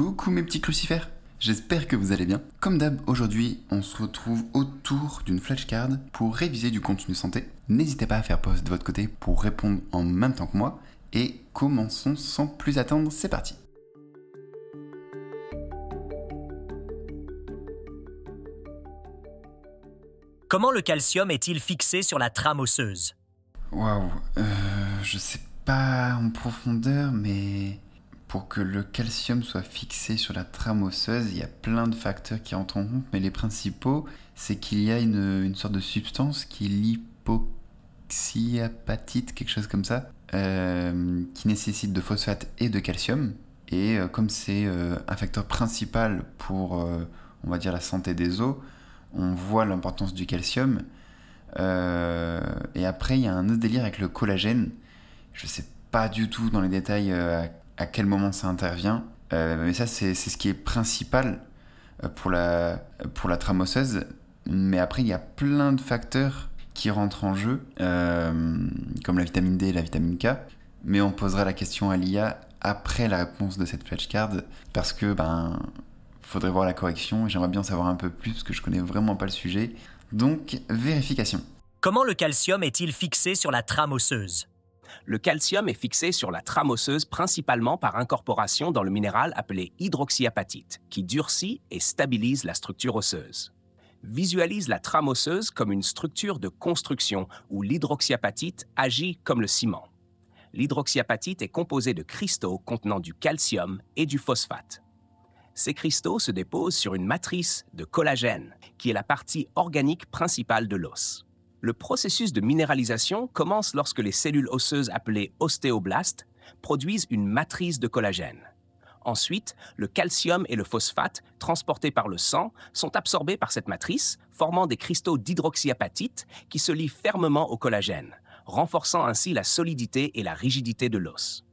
Coucou mes petits crucifères J'espère que vous allez bien. Comme d'hab, aujourd'hui, on se retrouve autour d'une flashcard pour réviser du contenu santé. N'hésitez pas à faire pause de votre côté pour répondre en même temps que moi. Et commençons sans plus attendre, c'est parti Comment le calcium est-il fixé sur la trame osseuse Waouh, euh, je sais pas en profondeur, mais pour que le calcium soit fixé sur la trame osseuse, il y a plein de facteurs qui rentrent en compte, mais les principaux, c'est qu'il y a une, sorte de substance qui est l'hypoxiapatite, quelque chose comme ça, euh, qui nécessite de phosphate et de calcium. Et euh, comme c'est euh, un facteur principal pour, on va dire, la santé des os, on voit l'importance du calcium. et après, il y a un autre délire avec le collagène. Je sais pas du tout dans les détails à à quel moment ça intervient. Euh, mais ça, c'est ce qui est principal euh, pour la, pour la trame osseuse. Mais après, il y a plein de facteurs qui rentrent en jeu, euh, comme la vitamine D et la vitamine K. Mais on posera la question à l'IA après la réponse de cette flashcard, parce que ben faudrait voir la correction j'aimerais bien savoir un peu plus parce que je connais vraiment pas le sujet. Donc, vérification. Comment le calcium est-il fixé sur la trame osseuse le calcium est fixé sur la trame osseuse principalement par incorporation dans le minéral appelé hydroxyapatite, qui durcit et stabilise la structure osseuse. Visualise la trame osseuse comme une structure de construction où l'hydroxyapatite agit comme le ciment. L'hydroxyapatite est composée de cristaux contenant du calcium et du phosphate. Ces cristaux se déposent sur une matrice de collagène, qui est la partie organique principale de l'os. Le processus de minéralisation commence lorsque les cellules osseuses appelées ostéoblastes produisent une matrice de collagène. Ensuite, le calcium et le phosphate, transportés par le sang, sont absorbés par cette matrice, formant des cristaux d'hydroxyapatite qui se lient fermement au collagène, renforçant ainsi la solidité et la rigidité de l'os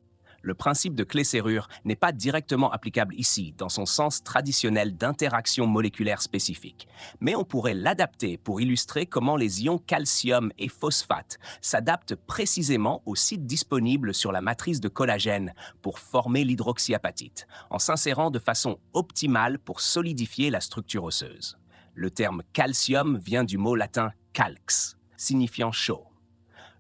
le principe de clé-serrure n'est pas directement applicable ici dans son sens traditionnel d'interaction moléculaire spécifique, mais on pourrait l'adapter pour illustrer comment les ions calcium et phosphate s'adaptent précisément aux sites disponibles sur la matrice de collagène pour former l'hydroxyapatite, en s'insérant de façon optimale pour solidifier la structure osseuse. Le terme calcium vient du mot latin calx, signifiant chaud.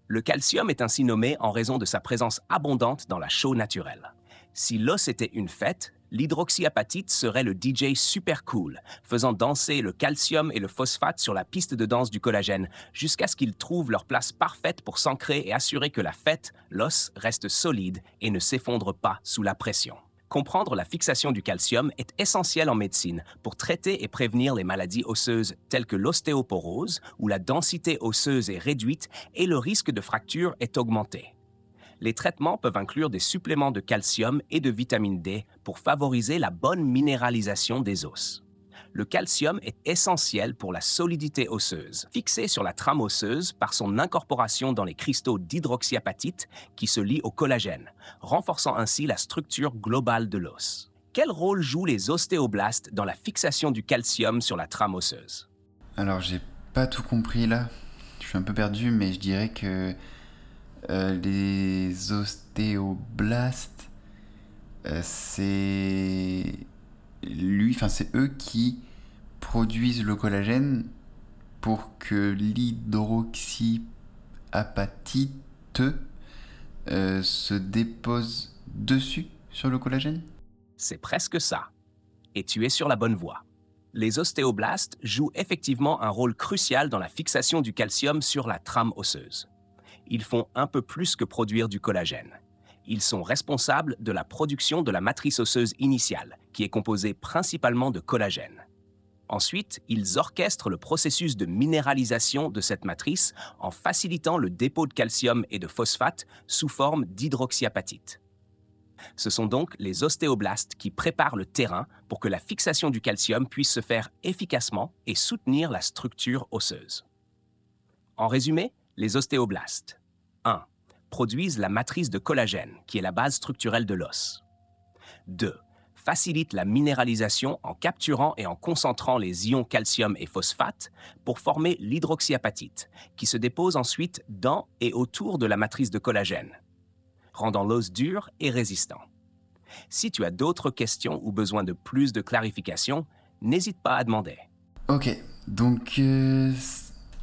Le calcium est ainsi nommé en raison de sa présence abondante dans la chaux naturelle. Si l'os était une fête, l'hydroxyapatite serait le DJ super cool, faisant danser le calcium et le phosphate sur la piste de danse du collagène jusqu'à ce qu'ils trouvent leur place parfaite pour s'ancrer et assurer que la fête, l'os, reste solide et ne s'effondre pas sous la pression. Comprendre la fixation du calcium est essentiel en médecine pour traiter et prévenir les maladies osseuses telles que l'ostéoporose, où la densité osseuse est réduite et le risque de fracture est augmenté. Les traitements peuvent inclure des suppléments de calcium et de vitamine D pour favoriser la bonne minéralisation des os le calcium est essentiel pour la solidité osseuse, fixé sur la trame osseuse par son incorporation dans les cristaux d'hydroxyapatite qui se lient au collagène, renforçant ainsi la structure globale de l'os. Quel rôle jouent les ostéoblastes dans la fixation du calcium sur la trame osseuse Alors, j'ai pas tout compris là. Je suis un peu perdu, mais je dirais que euh, les ostéoblastes, euh, c'est lui, enfin c'est eux qui produisent le collagène pour que l'hydroxyapatite euh, se dépose dessus sur le collagène C'est presque ça. Et tu es sur la bonne voie. Les ostéoblastes jouent effectivement un rôle crucial dans la fixation du calcium sur la trame osseuse. Ils font un peu plus que produire du collagène ils sont responsables de la production de la matrice osseuse initiale, qui est composée principalement de collagène. Ensuite, ils orchestrent le processus de minéralisation de cette matrice en facilitant le dépôt de calcium et de phosphate sous forme d'hydroxyapatite. Ce sont donc les ostéoblastes qui préparent le terrain pour que la fixation du calcium puisse se faire efficacement et soutenir la structure osseuse. En résumé, les ostéoblastes, produisent la matrice de collagène, qui est la base structurelle de l'os. 2. Facilite la minéralisation en capturant et en concentrant les ions calcium et phosphate pour former l'hydroxyapatite, qui se dépose ensuite dans et autour de la matrice de collagène, rendant l'os dur et résistant. Si tu as d'autres questions ou besoin de plus de clarification, n'hésite pas à demander. Ok, donc euh,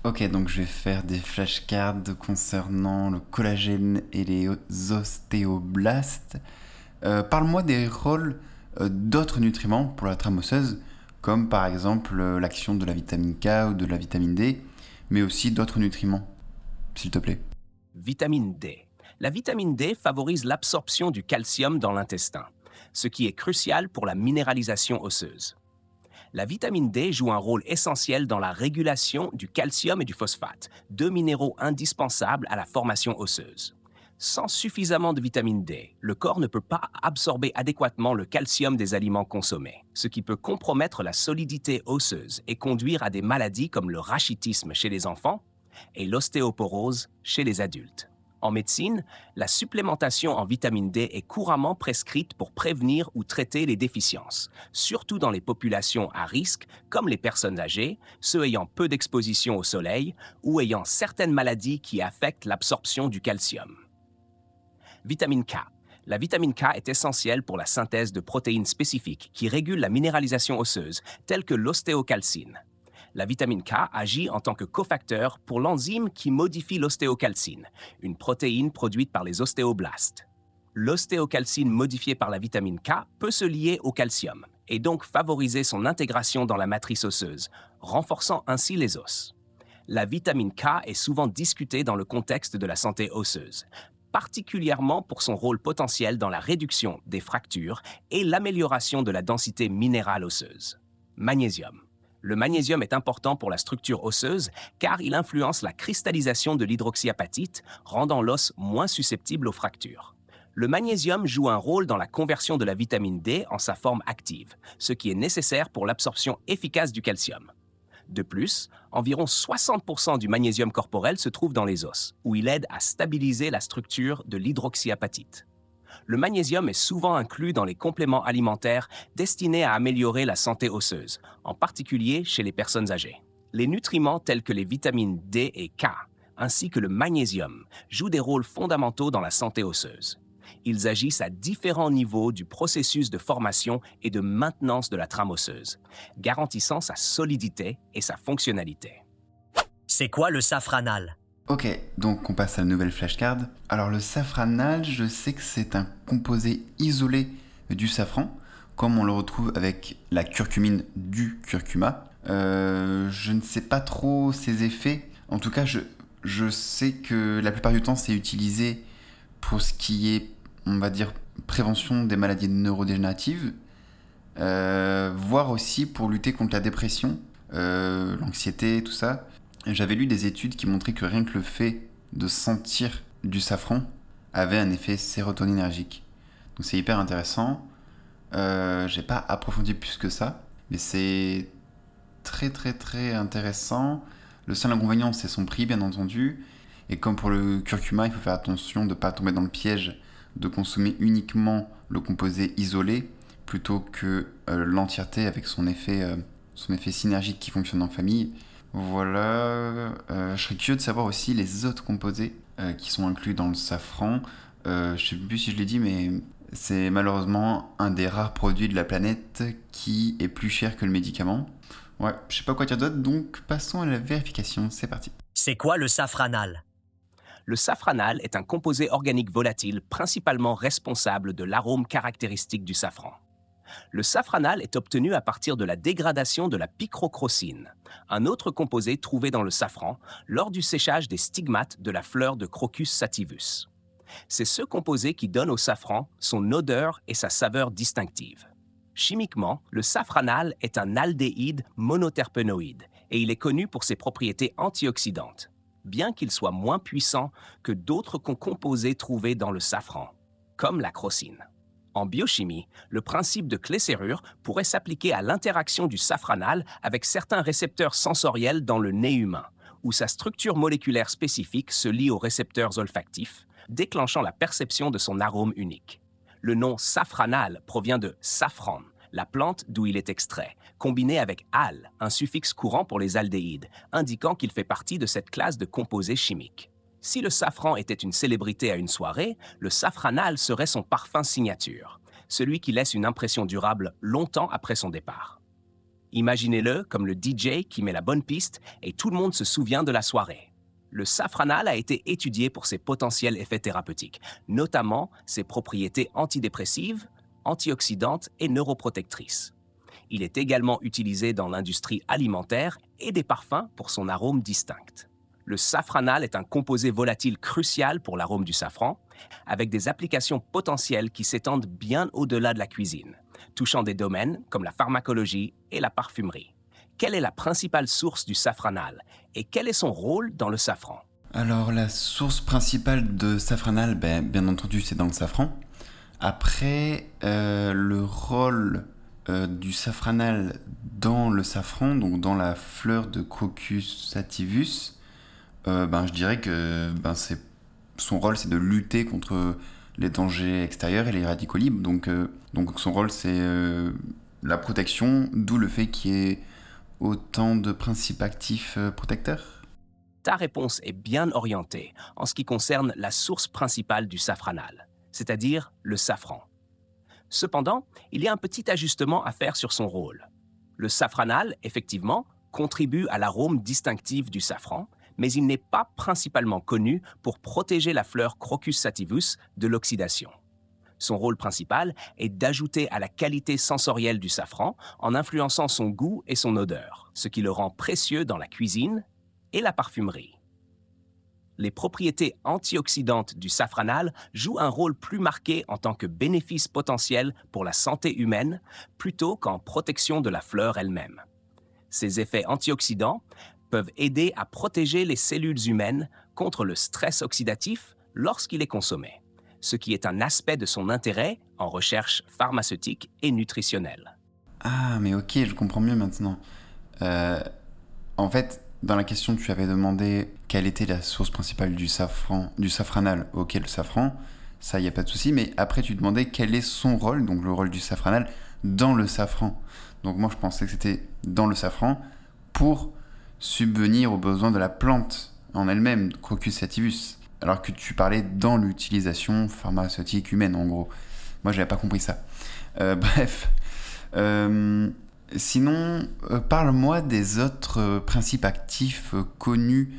Ok, donc je vais faire des flashcards concernant le collagène et les ostéoblastes. Euh, parle-moi des rôles euh, d'autres nutriments pour la trame osseuse, comme par exemple euh, l'action de la vitamine K ou de la vitamine D, mais aussi d'autres nutriments, s'il te plaît. Vitamine D. La vitamine D favorise l'absorption du calcium dans l'intestin, ce qui est crucial pour la minéralisation osseuse la vitamine D joue un rôle essentiel dans la régulation du calcium et du phosphate, deux minéraux indispensables à la formation osseuse. Sans suffisamment de vitamine D, le corps ne peut pas absorber adéquatement le calcium des aliments consommés, ce qui peut compromettre la solidité osseuse et conduire à des maladies comme le rachitisme chez les enfants et l'ostéoporose chez les adultes. En médecine, la supplémentation en vitamine D est couramment prescrite pour prévenir ou traiter les déficiences, surtout dans les populations à risque, comme les personnes âgées, ceux ayant peu d'exposition au soleil ou ayant certaines maladies qui affectent l'absorption du calcium. Vitamine K. La vitamine K est essentielle pour la synthèse de protéines spécifiques qui régulent la minéralisation osseuse, telles que l'ostéocalcine. La vitamine K agit en tant que cofacteur pour l'enzyme qui modifie l'ostéocalcine, une protéine produite par les ostéoblastes. L'ostéocalcine modifiée par la vitamine K peut se lier au calcium et donc favoriser son intégration dans la matrice osseuse, renforçant ainsi les os. La vitamine K est souvent discutée dans le contexte de la santé osseuse, particulièrement pour son rôle potentiel dans la réduction des fractures et l'amélioration de la densité minérale osseuse. Magnésium. Le magnésium est important pour la structure osseuse car il influence la cristallisation de l'hydroxyapatite, rendant l'os moins susceptible aux fractures. Le magnésium joue un rôle dans la conversion de la vitamine D en sa forme active, ce qui est nécessaire pour l'absorption efficace du calcium. De plus, environ 60% du magnésium corporel se trouve dans les os, où il aide à stabiliser la structure de l'hydroxyapatite le magnésium est souvent inclus dans les compléments alimentaires destinés à améliorer la santé osseuse, en particulier chez les personnes âgées. Les nutriments tels que les vitamines D et K, ainsi que le magnésium, jouent des rôles fondamentaux dans la santé osseuse. Ils agissent à différents niveaux du processus de formation et de maintenance de la trame osseuse, garantissant sa solidité et sa fonctionnalité. C'est quoi le safranal Ok, donc on passe à la nouvelle flashcard. Alors le safranal, je sais que c'est un composé isolé du safran, comme on le retrouve avec la curcumine du curcuma. Euh, je ne sais pas trop ses effets. En tout cas, je, je sais que la plupart du temps, c'est utilisé pour ce qui est, on va dire, prévention des maladies neurodégénératives, euh, voire aussi pour lutter contre la dépression, euh, l'anxiété, tout ça. J'avais lu des études qui montraient que rien que le fait de sentir du safran avait un effet sérotoninergique. Donc c'est hyper intéressant. Je euh, J'ai pas approfondi plus que ça, mais c'est très très très intéressant. Le seul inconvénient, c'est son prix, bien entendu. Et comme pour le curcuma, il faut faire attention de ne pas tomber dans le piège de consommer uniquement le composé isolé plutôt que euh, l'entièreté avec son effet, euh, son effet synergique qui fonctionne en famille. Voilà. Euh, je serais curieux de savoir aussi les autres composés euh, qui sont inclus dans le safran. Euh, je ne sais plus si je l'ai dit, mais c'est malheureusement un des rares produits de la planète qui est plus cher que le médicament. Ouais, je sais pas quoi dire d'autre, donc passons à la vérification, c'est parti. C'est quoi le safranal Le safranal est un composé organique volatile principalement responsable de l'arôme caractéristique du safran. Le safranal est obtenu à partir de la dégradation de la picrocrocine, un autre composé trouvé dans le safran lors du séchage des stigmates de la fleur de Crocus sativus. C'est ce composé qui donne au safran son odeur et sa saveur distinctive. Chimiquement, le safranal est un aldéhyde monoterpenoïde et il est connu pour ses propriétés antioxydantes, bien qu'il soit moins puissant que d'autres composés trouvés dans le safran, comme la crocine. En biochimie, le principe de clé-serrure pourrait s'appliquer à l'interaction du safranal avec certains récepteurs sensoriels dans le nez humain, où sa structure moléculaire spécifique se lie aux récepteurs olfactifs, déclenchant la perception de son arôme unique. Le nom safranal provient de safran, la plante d'où il est extrait, combiné avec al, un suffixe courant pour les aldéhydes, indiquant qu'il fait partie de cette classe de composés chimiques. Si le safran était une célébrité à une soirée, le safranal serait son parfum signature, celui qui laisse une impression durable longtemps après son départ. Imaginez-le comme le DJ qui met la bonne piste et tout le monde se souvient de la soirée. Le safranal a été étudié pour ses potentiels effets thérapeutiques, notamment ses propriétés antidépressives, antioxydantes et neuroprotectrices. Il est également utilisé dans l'industrie alimentaire et des parfums pour son arôme distinct. Le safranal est un composé volatile crucial pour l'arôme du safran, avec des applications potentielles qui s'étendent bien au-delà de la cuisine, touchant des domaines comme la pharmacologie et la parfumerie. Quelle est la principale source du safranal et quel est son rôle dans le safran Alors la source principale de safranal, ben, bien entendu, c'est dans le safran. Après, euh, le rôle euh, du safranal dans le safran, donc dans la fleur de Crocus sativus, euh, ben, je dirais que ben, son rôle, c'est de lutter contre les dangers extérieurs et les radicaux Donc, euh, donc son rôle, c'est euh, la protection, d'où le fait qu'il y ait autant de principes actifs protecteurs Ta réponse est bien orientée en ce qui concerne la source principale du safranal, c'est-à-dire le safran. Cependant, il y a un petit ajustement à faire sur son rôle. Le safranal, effectivement, contribue à l'arôme distinctif du safran, mais il n'est pas principalement connu pour protéger la fleur Crocus sativus de l'oxydation. Son rôle principal est d'ajouter à la qualité sensorielle du safran en influençant son goût et son odeur, ce qui le rend précieux dans la cuisine et la parfumerie. Les propriétés antioxydantes du safranal jouent un rôle plus marqué en tant que bénéfice potentiel pour la santé humaine plutôt qu'en protection de la fleur elle-même. Ces effets antioxydants peuvent aider à protéger les cellules humaines contre le stress oxydatif lorsqu'il est consommé, ce qui est un aspect de son intérêt en recherche pharmaceutique et nutritionnelle. Ah, mais ok, je comprends mieux maintenant. Euh, en fait, dans la question, tu avais demandé quelle était la source principale du safran, du safranal. Ok, le safran, ça, il n'y a pas de souci. Mais après, tu demandais quel est son rôle, donc le rôle du safranal dans le safran. Donc moi, je pensais que c'était dans le safran pour subvenir aux besoins de la plante en elle-même, Crocus sativus. Alors que tu parlais dans l'utilisation pharmaceutique humaine, en gros. Moi, j'avais pas compris ça. Euh, bref. Euh, sinon, euh, parle-moi des autres principes actifs connus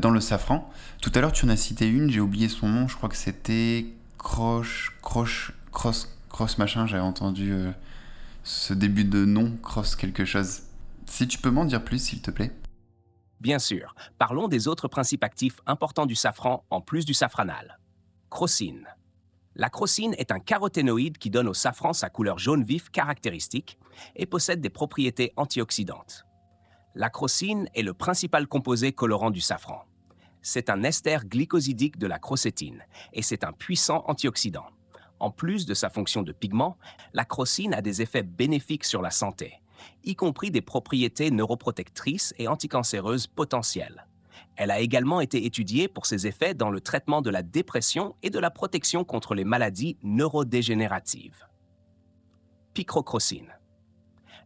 dans le safran. Tout à l'heure, tu en as cité une, j'ai oublié son nom, je crois que c'était Croche, Croche, Cross, Cross machin, j'avais entendu ce début de nom, Cross quelque chose. Si tu peux m'en dire plus, s'il te plaît. Bien sûr, parlons des autres principes actifs importants du safran en plus du safranal. Crocine. La crocine est un caroténoïde qui donne au safran sa couleur jaune vif caractéristique et possède des propriétés antioxydantes. La crocine est le principal composé colorant du safran. C'est un ester glycosidique de la crocétine et c'est un puissant antioxydant. En plus de sa fonction de pigment, la crocine a des effets bénéfiques sur la santé y compris des propriétés neuroprotectrices et anticancéreuses potentielles. Elle a également été étudiée pour ses effets dans le traitement de la dépression et de la protection contre les maladies neurodégénératives. Picrocrocine.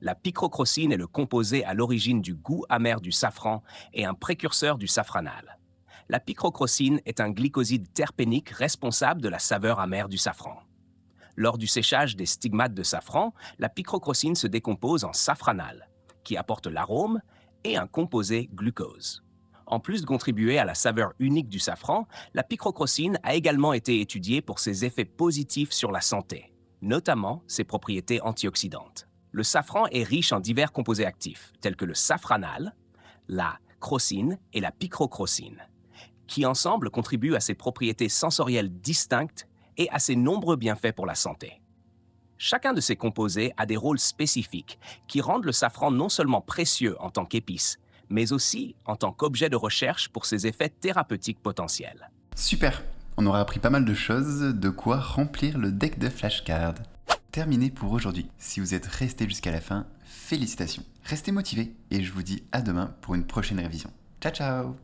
La picrocrocine est le composé à l'origine du goût amer du safran et un précurseur du safranal. La picrocrocine est un glycoside terpénique responsable de la saveur amère du safran. Lors du séchage des stigmates de safran, la picrocrocine se décompose en safranal, qui apporte l'arôme et un composé glucose. En plus de contribuer à la saveur unique du safran, la picrocrocine a également été étudiée pour ses effets positifs sur la santé, notamment ses propriétés antioxydantes. Le safran est riche en divers composés actifs, tels que le safranal, la crocine et la picrocrocine, qui ensemble contribuent à ses propriétés sensorielles distinctes et à ses nombreux bienfaits pour la santé. Chacun de ces composés a des rôles spécifiques qui rendent le safran non seulement précieux en tant qu'épice, mais aussi en tant qu'objet de recherche pour ses effets thérapeutiques potentiels. Super, on aura appris pas mal de choses, de quoi remplir le deck de flashcards. Terminé pour aujourd'hui. Si vous êtes resté jusqu'à la fin, félicitations. Restez motivés et je vous dis à demain pour une prochaine révision. Ciao ciao